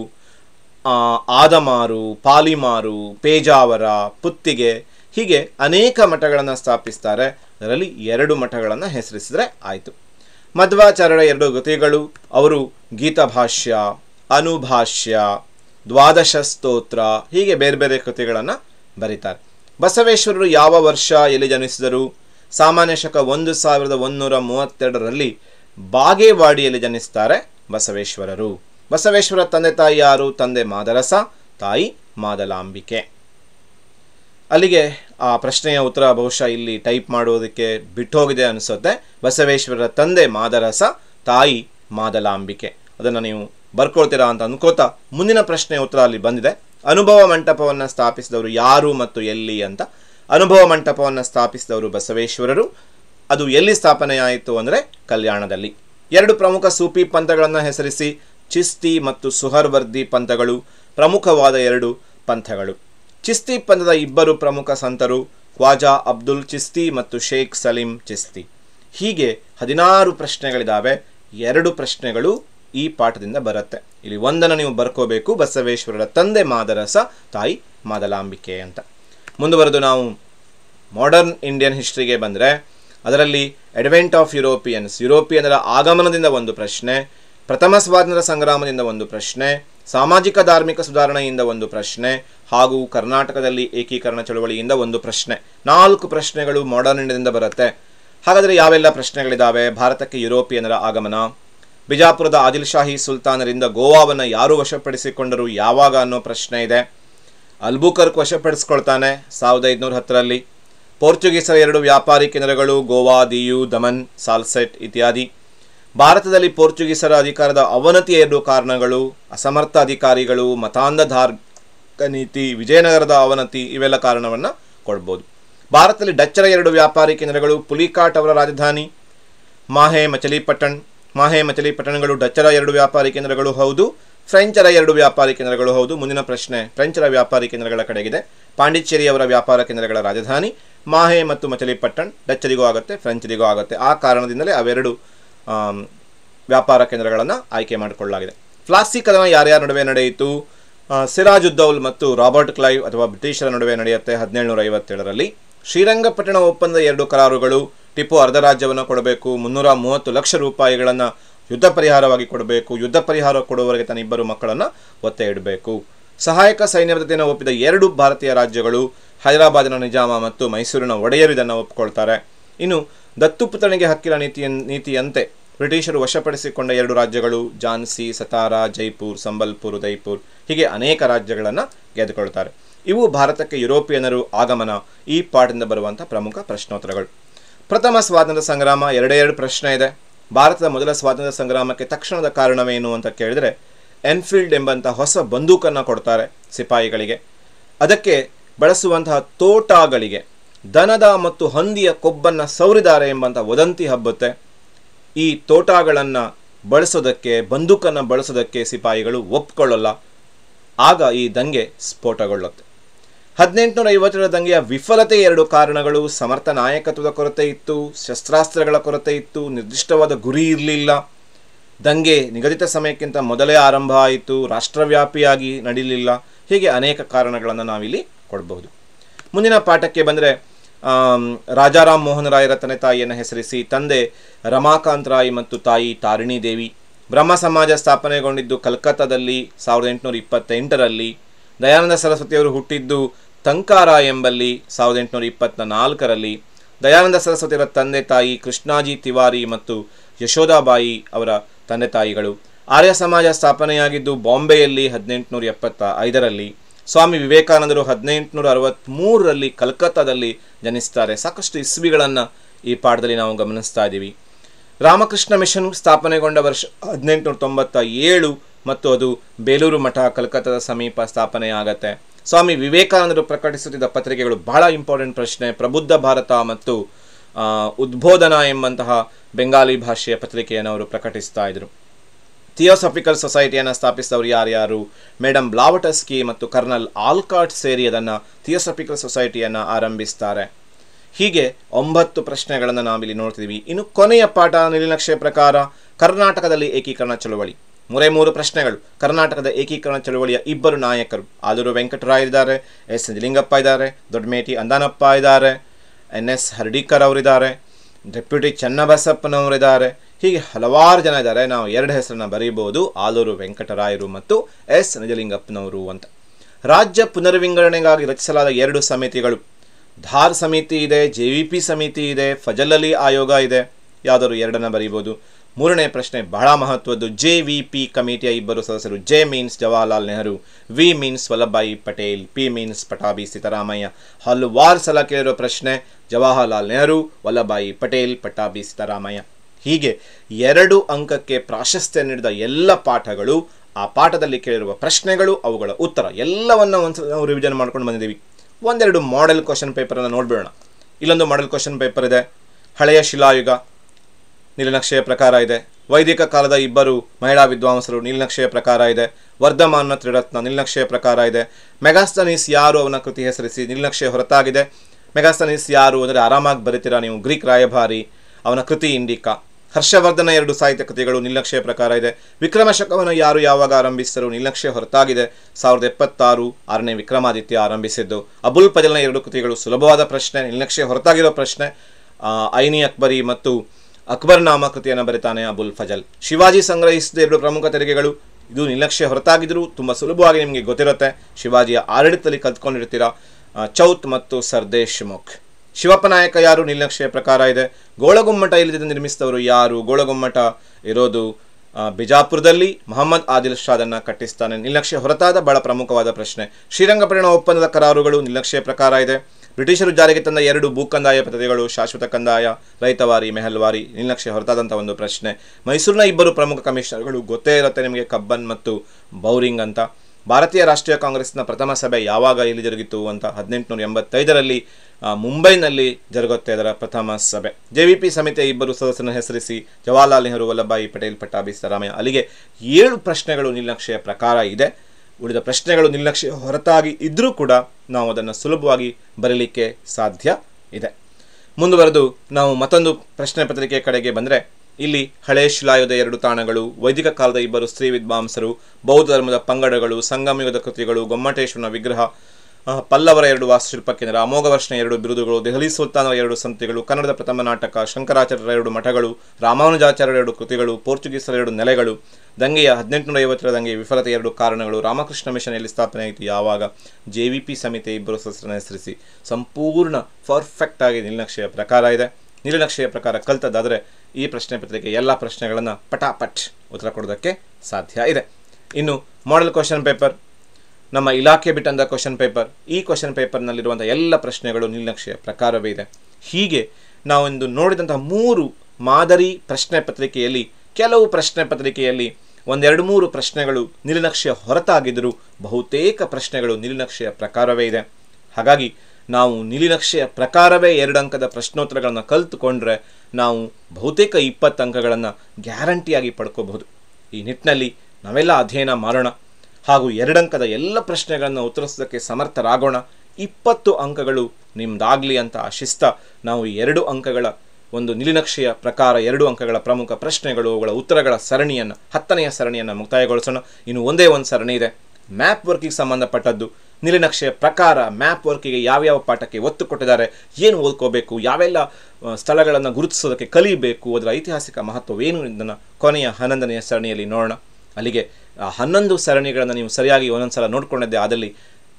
ಆದಮಾರು ಪಾಲಿಮಾರು ಪೇಜಾವರ ಪುತ್ತಿಗೆ ಹೀಗೆ ಅನೇಕ ಮಠಗಳನ್ನು ಸ್ಥಾಪಿಸ್ತಾರೆ ಅದರಲ್ಲಿ ಎರಡು ಮಠಗಳನ್ನು ಹೆಸರಿಸಿದರೆ ಆಯಿತು ಮಧ್ವಾಚಾರ್ಯರ ಎರಡು ಕೃತಿಗಳು ಅವರು ಗೀತಭಾಷ್ಯ ಅನುಭಾಷ್ಯ ದ್ವಾದಶ ಸ್ತೋತ್ರ ಹೀಗೆ ಬೇರೆ ಬೇರೆ ಕೃತಿಗಳನ್ನು ಬರೀತಾರೆ ಬಸವೇಶ್ವರರು ಯಾವ ವರ್ಷ ಎಲ್ಲಿ ಜನಿಸಿದರು ಸಾಮಾನ್ಯ ಶಕ ಒಂದು ಸಾವಿರದ ಒಂದೂರ ಮೂವತ್ತೆರಡರಲ್ಲಿ ಬಾಗೇವಾಡಿಯಲ್ಲಿ ಜನಿಸ್ತಾರೆ ಬಸವೇಶ್ವರರು ಬಸವೇಶ್ವರ ತಂದೆ ತಾಯಿ ಯಾರು ತಂದೆ ಮಾದರಸ ತಾಯಿ ಮಾದಲಾಂಬಿಕೆ ಅಲ್ಲಿಗೆ ಆ ಪ್ರಶ್ನೆಯ ಉತ್ತರ ಬಹುಶಃ ಇಲ್ಲಿ ಟೈಪ್ ಮಾಡೋದಕ್ಕೆ ಬಿಟ್ಟೋಗಿದೆ ಅನಿಸುತ್ತೆ ಬಸವೇಶ್ವರರ ತಂದೆ ಮಾದರಸ ತಾಯಿ ಮಾದಲಾಂಬಿಕೆ ಅದನ್ನು ನೀವು ಬರ್ಕೊಳ್ತೀರಾ ಅಂತ ಅನ್ಕೋತಾ ಮುಂದಿನ ಪ್ರಶ್ನೆಯ ಉತ್ತರ ಅಲ್ಲಿ ಬಂದಿದೆ ಅನುಭವ ಮಂಟಪವನ್ನು ಸ್ಥಾಪಿಸಿದವರು ಯಾರು ಮತ್ತು ಎಲ್ಲಿ ಅಂತ ಅನುಭವ ಮಂಟಪವನ್ನು ಸ್ಥಾಪಿಸಿದವರು ಬಸವೇಶ್ವರರು ಅದು ಎಲ್ಲಿ ಸ್ಥಾಪನೆಯಾಯಿತು ಅಂದರೆ ಕಲ್ಯಾಣದಲ್ಲಿ ಎರಡು ಪ್ರಮುಖ ಸೂಫಿ ಪಂಥಗಳನ್ನು ಹೆಸರಿಸಿ ಚಿಸ್ತಿ ಮತ್ತು ಸುಹರ್ವರ್ದಿ ಪಂಥಗಳು ಪ್ರಮುಖವಾದ ಎರಡು ಪಂಥಗಳು ಚಿಸ್ತಿ ಪಂಥದ ಇಬ್ಬರು ಪ್ರಮುಖ ಸಂತರು ಖ್ವಾಜಾ ಅಬ್ದುಲ್ ಚಿಸ್ತಿ ಮತ್ತು ಶೇಖ್ ಸಲೀಂ ಚಿಸ್ತಿ ಹೀಗೆ ಹದಿನಾರು ಪ್ರಶ್ನೆಗಳಿದ್ದಾವೆ ಎರಡು ಪ್ರಶ್ನೆಗಳು ಈ ಪಾಠದಿಂದ ಬರುತ್ತೆ ಇಲ್ಲಿ ಒಂದನ್ನು ನೀವು ಬರ್ಕೋಬೇಕು ಬಸವೇಶ್ವರರ ತಂದೆ ಮಾದರಸ ತಾಯಿ ಮಾದಲಾಂಬಿಕೆ ಅಂತ ಮುಂದುವರೆದು ನಾವು ಮಾಡರ್ನ್ ಇಂಡಿಯನ್ ಹಿಸ್ಟ್ರಿಗೆ ಬಂದರೆ ಅದರಲ್ಲಿ ಅಡ್ವೆಂಟ್ ಆಫ್ ಯುರೋಪಿಯನ್ಸ್ ಯುರೋಪಿಯನರ ಆಗಮನದಿಂದ ಒಂದು ಪ್ರಶ್ನೆ ಪ್ರಥಮ ಸ್ವಾತಂತ್ರ್ಯ ಸಂಗ್ರಾಮದಿಂದ ಒಂದು ಪ್ರಶ್ನೆ ಸಾಮಾಜಿಕ ಧಾರ್ಮಿಕ ಸುಧಾರಣೆಯಿಂದ ಒಂದು ಪ್ರಶ್ನೆ ಹಾಗೂ ಕರ್ನಾಟಕದಲ್ಲಿ ಏಕೀಕರಣ ಚಳುವಳಿಯಿಂದ ಒಂದು ಪ್ರಶ್ನೆ ನಾಲ್ಕು ಪ್ರಶ್ನೆಗಳು ಮಾಡರ್ನ್ ಇಂಡಿಯಾದಿಂದ ಬರುತ್ತೆ ಹಾಗಾದರೆ ಯಾವೆಲ್ಲ ಪ್ರಶ್ನೆಗಳಿದ್ದಾವೆ ಭಾರತಕ್ಕೆ ಯುರೋಪಿಯನರ ಆಗಮನ ಬಿಜಾಪುರದ ಆದಿಲ್ಶಾಹಿ ಸುಲ್ತಾನರಿಂದ ಗೋವಾವನ್ನು ಯಾರು ವಶಪಡಿಸಿಕೊಂಡರು ಯಾವಾಗ ಅನ್ನೋ ಪ್ರಶ್ನೆ ಇದೆ ಅಲ್ಬುಕರ್ಕ್ ವಶಪಡಿಸ್ಕೊಳ್ತಾನೆ ಸಾವಿರದ ಐದುನೂರ ಹತ್ತರಲ್ಲಿ ಪೋರ್ಚುಗೀಸರ ಎರಡು ವ್ಯಾಪಾರಿ ಕೇಂದ್ರಗಳು ಗೋವಾ ದಿಯು ದಮನ್ ಸಾಲ್ಸೆಟ್ ಇತ್ಯಾದಿ ಭಾರತದಲ್ಲಿ ಪೋರ್ಚುಗೀಸರ ಅಧಿಕಾರದ ಅವನತಿಯ ಎರಡು ಕಾರಣಗಳು ಅಸಮರ್ಥ ಅಧಿಕಾರಿಗಳು ಮತಾಂಧ ಧಾರ್ಮಿಕ ನೀತಿ ವಿಜಯನಗರದ ಅವನತಿ ಇವೆಲ್ಲ ಕಾರಣವನ್ನು ಕೊಡ್ಬೋದು ಭಾರತದಲ್ಲಿ ಡಚ್ಚರ ಎರಡು ವ್ಯಾಪಾರಿ ಕೇಂದ್ರಗಳು ಪುಲಿಕಾಟ್ ಅವರ ರಾಜಧಾನಿ ಮಾಹೆ ಮಚಲಿಪಟ್ಟಣ್ ಮಾಹೆ ಮಚಲಿಪಟ್ಟಣಗಳು ಡಚ್ಚರ ಎರಡು ವ್ಯಾಪಾರಿ ಕೇಂದ್ರಗಳು ಹೌದು ಫ್ರೆಂಚರ ಎರಡು ವ್ಯಾಪಾರಿ ಕೇಂದ್ರಗಳು ಹೌದು ಮುಂದಿನ ಪ್ರಶ್ನೆ ಫ್ರೆಂಚರ ವ್ಯಾಪಾರಿ ಕೇಂದ್ರಗಳ ಕಡೆಗಿದೆ ಪಾಂಡಿಚೇರಿ ಅವರ ವ್ಯಾಪಾರ ಕೇಂದ್ರಗಳ ರಾಜಧಾನಿ ಮಾಹೆ ಮತ್ತು ಮಚಲಿಪಟ್ಟಣ್ ಡಚ್ಚರಿಗೂ ಆಗುತ್ತೆ ಫ್ರೆಂಚರಿಗೂ ಆಗುತ್ತೆ ಆ ಕಾರಣದಿಂದಲೇ ಅವೆರಡು ವ್ಯಾಪಾರ ಕೇಂದ್ರಗಳನ್ನು ಆಯ್ಕೆ ಮಾಡಿಕೊಳ್ಳಲಾಗಿದೆ ಫ್ಲಾಸಿ ಕದನ ಯಾರ್ಯಾರ ನಡುವೆ ನಡೆಯಿತು ಉದ್ದೌಲ್ ಮತ್ತು ರಾಬರ್ಟ್ ಕ್ಲೈವ್ ಅಥವಾ ಬ್ರಿಟಿಷರ ನಡುವೆ ನಡೆಯುತ್ತೆ ನೂರ ಐವತ್ತೇಳರಲ್ಲಿ ಶ್ರೀರಂಗಪಟ್ಟಣ ಒಪ್ಪಂದ ಎರಡು ಕರಾರುಗಳು ಟಿಪ್ಪು ಅರ್ಧ ರಾಜ್ಯವನ್ನು ಕೊಡಬೇಕು ಮುನ್ನೂರ ಮೂವತ್ತು ಲಕ್ಷ ರೂಪಾಯಿಗಳನ್ನು ಯುದ್ಧ ಪರಿಹಾರವಾಗಿ ಕೊಡಬೇಕು ಯುದ್ಧ ಪರಿಹಾರ ಕೊಡುವವರೆಗೆ ತನ್ನ ಇಬ್ಬರು ಮಕ್ಕಳನ್ನು ಒತ್ತೆ ಇಡಬೇಕು ಸಹಾಯಕ ಸೈನ್ಯ ಒಪ್ಪಿದ ಎರಡು ಭಾರತೀಯ ರಾಜ್ಯಗಳು ಹೈದರಾಬಾದಿನ ನಿಜಾಮ ಮತ್ತು ಮೈಸೂರಿನ ಒಡೆಯರು ಇದನ್ನು ಒಪ್ಪಿಕೊಳ್ತಾರೆ ಇನ್ನು ಪುತ್ರನಿಗೆ ಹಕ್ಕಿರ ನೀತಿಯ ನೀತಿಯಂತೆ ಬ್ರಿಟಿಷರು ವಶಪಡಿಸಿಕೊಂಡ ಎರಡು ರಾಜ್ಯಗಳು ಝಾನ್ಸಿ ಸತಾರಾ ಜೈಪುರ್ ಸಂಬಲ್ಪುರ್ ಉದಯ್ಪುರ್ ಹೀಗೆ ಅನೇಕ ರಾಜ್ಯಗಳನ್ನು ಗೆದ್ದುಕೊಳ್ತಾರೆ ಇವು ಭಾರತಕ್ಕೆ ಯುರೋಪಿಯನರು ಆಗಮನ ಈ ಪಾಠದಿಂದ ಬರುವಂಥ ಪ್ರಮುಖ ಪ್ರಶ್ನೋತ್ತರಗಳು ಪ್ರಥಮ ಸ್ವಾತಂತ್ರ್ಯ ಸಂಗ್ರಾಮ ಎರಡೇ ಎರಡು ಪ್ರಶ್ನೆ ಇದೆ ಭಾರತದ ಮೊದಲ ಸ್ವಾತಂತ್ರ್ಯ ಸಂಗ್ರಾಮಕ್ಕೆ ತಕ್ಷಣದ ಕಾರಣವೇನು ಅಂತ ಕೇಳಿದರೆ ಎನ್ಫೀಲ್ಡ್ ಎಂಬಂಥ ಹೊಸ ಬಂದೂಕನ್ನು ಕೊಡ್ತಾರೆ ಸಿಪಾಯಿಗಳಿಗೆ ಅದಕ್ಕೆ ಬಳಸುವಂತಹ ತೋಟಾಗಳಿಗೆ ದನದ ಮತ್ತು ಹಂದಿಯ ಕೊಬ್ಬನ್ನು ಸವರಿದ್ದಾರೆ ಎಂಬಂಥ ವದಂತಿ ಹಬ್ಬತ್ತೆ ಈ ತೋಟಗಳನ್ನು ಬಳಸೋದಕ್ಕೆ ಬಂದೂಕನ್ನು ಬಳಸೋದಕ್ಕೆ ಸಿಪಾಯಿಗಳು ಒಪ್ಕೊಳ್ಳಲ್ಲ ಆಗ ಈ ದಂಗೆ ಸ್ಫೋಟಗೊಳ್ಳುತ್ತೆ ಹದಿನೆಂಟುನೂರ ಐವತ್ತರ ದಂಗೆಯ ವಿಫಲತೆ ಎರಡು ಕಾರಣಗಳು ಸಮರ್ಥ ನಾಯಕತ್ವದ ಕೊರತೆ ಇತ್ತು ಶಸ್ತ್ರಾಸ್ತ್ರಗಳ ಕೊರತೆ ಇತ್ತು ನಿರ್ದಿಷ್ಟವಾದ ಗುರಿ ಇರಲಿಲ್ಲ ದಂಗೆ ನಿಗದಿತ ಸಮಯಕ್ಕಿಂತ ಮೊದಲೇ ಆರಂಭ ಆಯಿತು ರಾಷ್ಟ್ರವ್ಯಾಪಿಯಾಗಿ ನಡೀಲಿಲ್ಲ ಹೀಗೆ ಅನೇಕ ಕಾರಣಗಳನ್ನು ನಾವಿಲ್ಲಿ ಕೊಡಬಹುದು ಮುಂದಿನ ಪಾಠಕ್ಕೆ ಬಂದರೆ ರಾಜಾರಾಮ್ ಮೋಹನ್ ರಾಯರ ತಂದೆ ತಾಯಿಯನ್ನು ಹೆಸರಿಸಿ ತಂದೆ ರಮಾಕಾಂತ್ ರಾಯ್ ಮತ್ತು ತಾಯಿ ತಾರಿಣಿ ದೇವಿ ಬ್ರಹ್ಮ ಸಮಾಜ ಸ್ಥಾಪನೆಗೊಂಡಿದ್ದು ಕಲ್ಕತ್ತಾದಲ್ಲಿ ಸಾವಿರದ ಎಂಟುನೂರ ಇಪ್ಪತ್ತೆಂಟರಲ್ಲಿ ದಯಾನಂದ ಸರಸ್ವತಿಯವರು ಹುಟ್ಟಿದ್ದು ತಂಕಾರ ಎಂಬಲ್ಲಿ ಸಾವಿರದ ಎಂಟುನೂರ ಇಪ್ಪತ್ತ ನಾಲ್ಕರಲ್ಲಿ ದಯಾನಂದ ಸರಸ್ವತಿಯವರ ತಂದೆ ತಾಯಿ ಕೃಷ್ಣಾಜಿ ತಿವಾರಿ ಮತ್ತು ಯಶೋಧಾಬಾಯಿ ಅವರ ತಂದೆ ತಾಯಿಗಳು ಆರ್ಯ ಸಮಾಜ ಸ್ಥಾಪನೆಯಾಗಿದ್ದು ಬಾಂಬೆಯಲ್ಲಿ ಹದಿನೆಂಟುನೂರ ಎಪ್ಪತ್ತ ಐದರಲ್ಲಿ ಸ್ವಾಮಿ ವಿವೇಕಾನಂದರು ಹದಿನೆಂಟುನೂರ ಅರವತ್ತ್ಮೂರರಲ್ಲಿ ಕಲ್ಕತ್ತಾದಲ್ಲಿ ಜನಿಸ್ತಾರೆ ಸಾಕಷ್ಟು ಇಸ್ವಿಗಳನ್ನು ಈ ಪಾಠದಲ್ಲಿ ನಾವು ಗಮನಿಸ್ತಾ ಇದ್ದೀವಿ ರಾಮಕೃಷ್ಣ ಮಿಷನ್ ಸ್ಥಾಪನೆಗೊಂಡ ವರ್ಷ ಹದಿನೆಂಟುನೂರ ತೊಂಬತ್ತ ಏಳು ಮತ್ತು ಅದು ಬೇಲೂರು ಮಠ ಕಲ್ಕತ್ತಾದ ಸಮೀಪ ಸ್ಥಾಪನೆ ಆಗತ್ತೆ ಸ್ವಾಮಿ ವಿವೇಕಾನಂದರು ಪ್ರಕಟಿಸುತ್ತಿದ್ದ ಪತ್ರಿಕೆಗಳು ಬಹಳ ಇಂಪಾರ್ಟೆಂಟ್ ಪ್ರಶ್ನೆ ಪ್ರಬುದ್ಧ ಭಾರತ ಮತ್ತು ಉದ್ಬೋಧನ ಎಂಬಂತಹ ಬೆಂಗಾಲಿ ಭಾಷೆಯ ಪತ್ರಿಕೆಯನ್ನು ಅವರು ಪ್ರಕಟಿಸ್ತಾ ಇದ್ದರು ಥಿಯೋಸಫಿಕಲ್ ಸೊಸೈಟಿಯನ್ನು ಸ್ಥಾಪಿಸಿದವರು ಯಾರ್ಯಾರು ಮೇಡಮ್ ಬ್ಲಾವಟಸ್ಕಿ ಮತ್ತು ಕರ್ನಲ್ ಆಲ್ಕಾಟ್ ಸೇರಿ ಅದನ್ನು ಥಿಯೋಸಫಿಕಲ್ ಸೊಸೈಟಿಯನ್ನು ಆರಂಭಿಸ್ತಾರೆ ಹೀಗೆ ಒಂಬತ್ತು ಪ್ರಶ್ನೆಗಳನ್ನು ನಾವಿಲ್ಲಿ ನೋಡ್ತಿದ್ದೀವಿ ಇನ್ನು ಕೊನೆಯ ಪಾಠ ನಿಲನಕ್ಷೆ ಪ್ರಕಾರ ಕರ್ನಾಟಕದಲ್ಲಿ ಏಕೀಕರಣ ಚಳುವಳಿ ಮೂರೇ ಮೂರು ಪ್ರಶ್ನೆಗಳು ಕರ್ನಾಟಕದ ಏಕೀಕರಣ ಚಳುವಳಿಯ ಇಬ್ಬರು ನಾಯಕರು ಆದರೂ ವೆಂಕಟರಾಯ್ ಇದ್ದಾರೆ ಎಸ್ ಲಿಂಗಪ್ಪ ಇದ್ದಾರೆ ದೊಡ್ಡಮೇಟಿ ಅಂದಾನಪ್ಪ ಇದ್ದಾರೆ ಎನ್ ಎಸ್ ಹರ್ಡಿಕರ್ ಅವರಿದ್ದಾರೆ ಡೆಪ್ಯೂಟಿ ಚನ್ನಬಸಪ್ಪನವರಿದ್ದಾರೆ ಹೀಗೆ ಹಲವಾರು ಜನ ಇದ್ದಾರೆ ನಾವು ಎರಡು ಹೆಸರನ್ನು ಬರೀಬಹುದು ಆಲೂರು ವೆಂಕಟರಾಯರು ಮತ್ತು ಎಸ್ ನಿಜಲಿಂಗಪ್ಪನವರು ಅಂತ ರಾಜ್ಯ ಪುನರ್ವಿಂಗಡಣೆಗಾಗಿ ರಚಿಸಲಾದ ಎರಡು ಸಮಿತಿಗಳು ಧಾರ್ ಸಮಿತಿ ಇದೆ ಜೆ ವಿ ಪಿ ಸಮಿತಿ ಇದೆ ಫಜಲ್ ಅಲಿ ಆಯೋಗ ಇದೆ ಯಾವ್ದಾದ್ರು ಎರಡನ್ನ ಬರೀಬೋದು ಮೂರನೇ ಪ್ರಶ್ನೆ ಬಹಳ ಮಹತ್ವದ್ದು ಜೆ ವಿ ಪಿ ಕಮಿಟಿಯ ಇಬ್ಬರು ಸದಸ್ಯರು J means Jawaharlal Nehru V means Vallabhbhai Patel P means Pattabhi Sitaramayya ಹಲವಾರು ಸಲ ಕೇಳಿರೋ ಪ್ರಶ್ನೆ ಜವಾಹರ್ಲಾಲ್ ನೆಹರು ವಲ್ಲಭಾಯಿ ಪಟೇಲ್ ಪಟಾಬಿ ಸೀತಾರಾಮಯ್ಯ ಹೀಗೆ ಎರಡು ಅಂಕಕ್ಕೆ ಪ್ರಾಶಸ್ತ್ಯ ನೀಡಿದ ಎಲ್ಲ ಪಾಠಗಳು ಆ ಪಾಠದಲ್ಲಿ ಕೇಳಿರುವ ಪ್ರಶ್ನೆಗಳು ಅವುಗಳ ಉತ್ತರ ಎಲ್ಲವನ್ನು ಒಂದು ನಾವು ರಿವಿಷನ್ ಮಾಡ್ಕೊಂಡು ಬಂದಿದ್ದೀವಿ ಒಂದೆರಡು ಮಾಡೆಲ್ ಕ್ವಶನ್ ಪೇಪರನ್ನು ನೋಡ್ಬಿಡೋಣ ಇಲ್ಲೊಂದು ಮಾಡೆಲ್ ಕ್ವಶನ್ ಪೇಪರ್ ಇದೆ ಹಳೆಯ ಶಿಲಾಯುಗ ನೀಲನಕ್ಷೆಯ ಪ್ರಕಾರ ಇದೆ ವೈದಿಕ ಕಾಲದ ಇಬ್ಬರು ಮಹಿಳಾ ವಿದ್ವಾಂಸರು ನೀಲನಕ್ಷೆಯ ಪ್ರಕಾರ ಇದೆ ವರ್ಧಮಾನ ತ್ರಿರತ್ನ ನೀಲನಕ್ಷೆಯ ಪ್ರಕಾರ ಇದೆ ಮೆಗಾಸ್ತನೀಸ್ ಯಾರು ಅವನ ಕೃತಿ ಹೆಸರಿಸಿ ನೀಲನಕ್ಷೆ ಹೊರತಾಗಿದೆ ಮೆಗಾಸ್ತನೀಸ್ ಯಾರು ಅಂದರೆ ಆರಾಮಾಗಿ ಬರೀತೀರಾ ನೀವು ಗ್ರೀಕ್ ರಾಯಭಾರಿ ಅವನ ಕೃತಿ ಇಂಡಿಕಾ ಹರ್ಷವರ್ಧನ ಎರಡು ಸಾಹಿತ್ಯ ಕೃತಿಗಳು ನಿರ್ಲಕ್ಷ್ಯ ಪ್ರಕಾರ ಇದೆ ವಿಕ್ರಮ ಶಕವನ್ನು ಯಾರು ಯಾವಾಗ ಆರಂಭಿಸಿದರೂ ನಿರ್ಲಕ್ಷ್ಯ ಹೊರತಾಗಿದೆ ಸಾವಿರದ ಎಪ್ಪತ್ತಾರು ಆರನೇ ವಿಕ್ರಮಾದಿತ್ಯ ಆರಂಭಿಸಿದ್ದು ಅಬುಲ್ ಫಜಲ್ನ ಎರಡು ಕೃತಿಗಳು ಸುಲಭವಾದ ಪ್ರಶ್ನೆ ನಿರ್ಲಕ್ಷ್ಯ ಹೊರತಾಗಿರೋ ಪ್ರಶ್ನೆ ಐನಿ ಅಕ್ಬರಿ ಮತ್ತು ನಾಮ ಕೃತಿಯನ್ನು ಬರೀತಾನೆ ಅಬುಲ್ ಫಜಲ್ ಶಿವಾಜಿ ಸಂಗ್ರಹಿಸಿದ ಎರಡು ಪ್ರಮುಖ ತೆರಿಗೆಗಳು ಇದು ನಿರ್ಲಕ್ಷ್ಯ ಹೊರತಾಗಿದ್ದರೂ ತುಂಬ ಸುಲಭವಾಗಿ ನಿಮಗೆ ಗೊತ್ತಿರುತ್ತೆ ಶಿವಾಜಿಯ ಆಡಳಿತದಲ್ಲಿ ಕಲ್ತ್ಕೊಂಡಿರ್ತೀರಾ ಚೌತ್ ಮತ್ತು ಸರ್ದೇಶ್ ಮುಖ್ ಶಿವಪ್ಪ ನಾಯಕ ಯಾರು ನಿರ್ಲಕ್ಷ್ಯ ಪ್ರಕಾರ ಇದೆ ಗೋಳಗುಮ್ಮಟ ಇಲ್ಲದಿದ್ದ ನಿರ್ಮಿಸಿದವರು ಯಾರು ಗೋಳಗುಮ್ಮಟ ಇರೋದು ಬಿಜಾಪುರದಲ್ಲಿ ಮೊಹಮ್ಮದ್ ಆದಿಲ್ ಶಾದನ್ನು ಕಟ್ಟಿಸ್ತಾನೆ ನಿರ್ಲಕ್ಷ್ಯ ಹೊರತಾದ ಬಹಳ ಪ್ರಮುಖವಾದ ಪ್ರಶ್ನೆ ಶ್ರೀರಂಗಪಟ್ಟಣ ಒಪ್ಪಂದದ ಕರಾರುಗಳು ನಿರ್ಲಕ್ಷ್ಯ ಪ್ರಕಾರ ಇದೆ ಬ್ರಿಟಿಷರು ಜಾರಿಗೆ ತಂದ ಎರಡು ಭೂಕಂದಾಯ ಪದ್ಧತಿಗಳು ಶಾಶ್ವತ ಕಂದಾಯ ರೈತವಾರಿ ಮೆಹಲ್ವಾರಿ ನಿರ್ಲಕ್ಷ್ಯ ಹೊರತಾದಂಥ ಒಂದು ಪ್ರಶ್ನೆ ಮೈಸೂರಿನ ಇಬ್ಬರು ಪ್ರಮುಖ ಕಮಿಷನರ್ಗಳು ಗೊತ್ತೇ ಇರುತ್ತೆ ನಿಮಗೆ ಕಬ್ಬನ್ ಮತ್ತು ಬೌರಿಂಗ್ ಅಂತ ಭಾರತೀಯ ರಾಷ್ಟ್ರೀಯ ಕಾಂಗ್ರೆಸ್ನ ಪ್ರಥಮ ಸಭೆ ಯಾವಾಗ ಇಲ್ಲಿ ಜರುಗಿತು ಅಂತ ಹದಿನೆಂಟುನೂರ ಎಂಬತ್ತೈದರಲ್ಲಿ ಮುಂಬೈನಲ್ಲಿ ಜರುಗುತ್ತೆ ಅದರ ಪ್ರಥಮ ಸಭೆ ಜೆ ವಿ ಪಿ ಸಮಿತಿಯ ಇಬ್ಬರು ಸದಸ್ಯರನ್ನು ಹೆಸರಿಸಿ ಜವಾಹರ್ಲಾಲ್ ನೆಹರು ವಲ್ಲಭಾಯಿ ಪಟೇಲ್ ಪಟ್ಟಾಭಿ ಸಿದ್ದರಾಮಯ್ಯ ಅಲ್ಲಿಗೆ ಏಳು ಪ್ರಶ್ನೆಗಳು ನಿರ್ಲಕ್ಷ್ಯ ಪ್ರಕಾರ ಇದೆ ಉಳಿದ ಪ್ರಶ್ನೆಗಳು ನಿರ್ಲಕ್ಷ್ಯ ಹೊರತಾಗಿ ಇದ್ದರೂ ಕೂಡ ನಾವು ಅದನ್ನು ಸುಲಭವಾಗಿ ಬರಲಿಕ್ಕೆ ಸಾಧ್ಯ ಇದೆ ಮುಂದುವರೆದು ನಾವು ಮತ್ತೊಂದು ಪ್ರಶ್ನೆ ಪತ್ರಿಕೆ ಕಡೆಗೆ ಬಂದರೆ ಇಲ್ಲಿ ಹಳೇ ಶಿಲಾಯುಧದ ಎರಡು ತಾಣಗಳು ವೈದಿಕ ಕಾಲದ ಇಬ್ಬರು ಸ್ತ್ರೀ ವಿದ್ವಾಂಸರು ಬೌದ್ಧ ಧರ್ಮದ ಪಂಗಡಗಳು ಸಂಗಮಯುಗದ ಕೃತಿಗಳು ಗೊಮ್ಮಟೇಶ್ವರನ ವಿಗ್ರಹ ಪಲ್ಲವರ ಎರಡು ವಾಸ್ತುಶಿಲ್ಪ ಕೇಂದ್ರ ವರ್ಷನ ಎರಡು ಬಿರುದುಗಳು ದೆಹಲಿ ಸುಲ್ತಾನರ ಎರಡು ಸಂತಿಗಳು ಕನ್ನಡದ ಪ್ರಥಮ ನಾಟಕ ಶಂಕರಾಚಾರ್ಯರ ಎರಡು ಮಠಗಳು ರಾಮಾನುಜಾಚಾರ್ಯರ ಎರಡು ಕೃತಿಗಳು ಪೋರ್ಚುಗೀಸರ ಎರಡು ನೆಲೆಗಳು ದಂಗೆಯ ಹದಿನೆಂಟುನೂರ ಐವತ್ತರ ದಂಗೆ ವಿಫಲತೆ ಎರಡು ಕಾರಣಗಳು ರಾಮಕೃಷ್ಣ ಮಿಷನ್ ಎಲ್ಲಿ ಯಾವಾಗ ಜೆ ವಿ ಪಿ ಸಮಿತಿ ಇಬ್ಬರು ಸದಸ್ಯರನ್ನು ಹೆಸರಿಸಿ ಸಂಪೂರ್ಣ ಪರ್ಫೆಕ್ಟ್ ಆಗಿ ನಿಲ್ನಕ್ಷೆಯ ಪ್ರಕಾರ ಇದೆ ನಿಲನಕ್ಷೆಯ ಪ್ರಕಾರ ಕಲ್ತದಾದರೆ ಈ ಪ್ರಶ್ನೆ ಪತ್ರಿಕೆ ಎಲ್ಲ ಪ್ರಶ್ನೆಗಳನ್ನು ಪಟಾಪಟ್ ಉತ್ತರ ಕೊಡೋದಕ್ಕೆ ಸಾಧ್ಯ ಇದೆ ಇನ್ನು ಮಾಡೆಲ್ ಕ್ವಶನ್ ಪೇಪರ್ ನಮ್ಮ ಇಲಾಖೆ ಬಿಟ್ಟಂಥ ಕ್ವಶನ್ ಪೇಪರ್ ಈ ಕ್ವಶನ್ ಪೇಪರ್ನಲ್ಲಿರುವಂಥ ಎಲ್ಲ ಪ್ರಶ್ನೆಗಳು ನಿಲನಕ್ಷೆಯ ಪ್ರಕಾರವೇ ಇದೆ ಹೀಗೆ ನಾವೊಂದು ನೋಡಿದಂಥ ಮೂರು ಮಾದರಿ ಪ್ರಶ್ನೆ ಪತ್ರಿಕೆಯಲ್ಲಿ ಕೆಲವು ಪ್ರಶ್ನೆ ಪತ್ರಿಕೆಯಲ್ಲಿ ಒಂದೆರಡು ಮೂರು ಪ್ರಶ್ನೆಗಳು ನಿರ್ಲಕ್ಷ್ಯ ಹೊರತಾಗಿದ್ದರೂ ಬಹುತೇಕ ಪ್ರಶ್ನೆಗಳು ನಿಲನಕ್ಷೆಯ ಪ್ರಕಾರವೇ ಇದೆ ಹಾಗಾಗಿ ನಾವು ನಿಲಿನಕ್ಷೆಯ ಪ್ರಕಾರವೇ ಎರಡು ಅಂಕದ ಪ್ರಶ್ನೋತ್ತರಗಳನ್ನು ಕಲಿತುಕೊಂಡ್ರೆ ನಾವು ಬಹುತೇಕ ಇಪ್ಪತ್ತು ಅಂಕಗಳನ್ನು ಗ್ಯಾರಂಟಿಯಾಗಿ ಪಡ್ಕೋಬಹುದು ಈ ನಿಟ್ಟಿನಲ್ಲಿ ನಾವೆಲ್ಲ ಅಧ್ಯಯನ ಮಾಡೋಣ ಹಾಗೂ ಎರಡಂಕದ ಎಲ್ಲ ಪ್ರಶ್ನೆಗಳನ್ನು ಉತ್ತರಿಸೋದಕ್ಕೆ ಸಮರ್ಥರಾಗೋಣ ಇಪ್ಪತ್ತು ಅಂಕಗಳು ನಿಮ್ದಾಗಲಿ ಅಂತ ಆ ಶಿಸ್ತ ನಾವು ಎರಡು ಅಂಕಗಳ ಒಂದು ನಿಲಿನಕ್ಷೆಯ ಪ್ರಕಾರ ಎರಡು ಅಂಕಗಳ ಪ್ರಮುಖ ಪ್ರಶ್ನೆಗಳು ಅವುಗಳ ಉತ್ತರಗಳ ಸರಣಿಯನ್ನು ಹತ್ತನೆಯ ಸರಣಿಯನ್ನು ಮುಕ್ತಾಯಗೊಳಿಸೋಣ ಇನ್ನು ಒಂದೇ ಒಂದು ಸರಣಿ ಇದೆ ಮ್ಯಾಪ್ ವರ್ಕಿಗೆ ಸಂಬಂಧಪಟ್ಟದ್ದು ನೀಲಿನಕ್ಷೆ ಪ್ರಕಾರ ಮ್ಯಾಪ್ ವರ್ಕಿಗೆ ಯಾವ್ಯಾವ ಪಾಠಕ್ಕೆ ಒತ್ತು ಕೊಟ್ಟಿದ್ದಾರೆ ಏನು ಓದ್ಕೋಬೇಕು ಯಾವೆಲ್ಲ ಸ್ಥಳಗಳನ್ನು ಗುರುತಿಸೋದಕ್ಕೆ ಕಲಿಬೇಕು ಅದರ ಐತಿಹಾಸಿಕ ಮಹತ್ವವೇನು ಇದನ್ನು ಕೊನೆಯ ಹನ್ನೊಂದನೆಯ ಸರಣಿಯಲ್ಲಿ ನೋಡೋಣ ಅಲ್ಲಿಗೆ ಹನ್ನೊಂದು ಸರಣಿಗಳನ್ನು ನೀವು ಸರಿಯಾಗಿ ಒಂದೊಂದು ಸಲ ನೋಡ್ಕೊಂಡಿದ್ದೆ ಅದರಲ್ಲಿ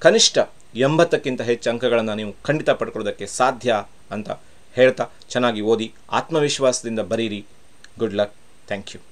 ಕನಿಷ್ಠ ಎಂಬತ್ತಕ್ಕಿಂತ ಹೆಚ್ಚು ಅಂಕಗಳನ್ನು ನೀವು ಖಂಡಿತ ಪಡ್ಕೊಳ್ಳೋದಕ್ಕೆ ಸಾಧ್ಯ ಅಂತ ಹೇಳ್ತಾ ಚೆನ್ನಾಗಿ ಓದಿ ಆತ್ಮವಿಶ್ವಾಸದಿಂದ ಬರೀರಿ ಗುಡ್ ಲಕ್ ಥ್ಯಾಂಕ್ ಯು